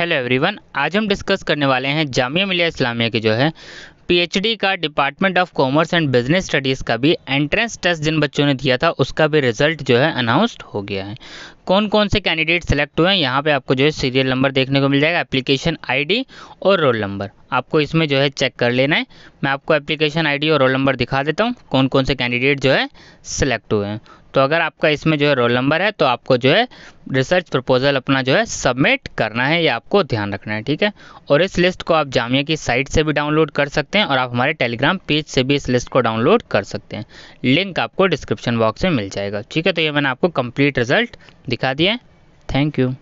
hello everyone आज हम discuss करने वाले हैं जामिया मिलिया इस्लामिया के जो है पीएचडी का department of commerce and business studies का भी एंट्रेंस टेस्ट जिन बच्चों ने दिया था उसका भी रिजल्ट जो है अनाउंस्ड हो गया है कौन कौन से कैंडिडेट सेलेक्ट हुए हैं यहाँ पे आपको जो है सीरियल नंबर देखने को मिल जाएगा एप्लीकेशन आईडी और रोल नंबर आपको इसमें जो है चेक कर लेना है मैं आपको एप्लीकेशन आईडी और रोल नंबर दिखा देता हूँ कौन कौन से कैंडिडेट जो है सेलेक्ट हुए हैं तो अगर आपका इसमें जो है रोल नंबर है तो आपको जो है रिसर्च प्रपोजल अपना जो है सबमिट करना है या आपको ध्यान रखना है ठीक है और इस लिस्ट को आप जामिया की साइट से भी डाउनलोड कर सकते हैं और आप हमारे टेलीग्राम पेज से भी इस लिस्ट को डाउनलोड कर सकते हैं लिंक आपको डिस्क्रिप्शन बॉक्स में मिल जाएगा ठीक है तो ये मैंने आपको कंप्लीट रिजल्ट दिखा दिया है थैंक यू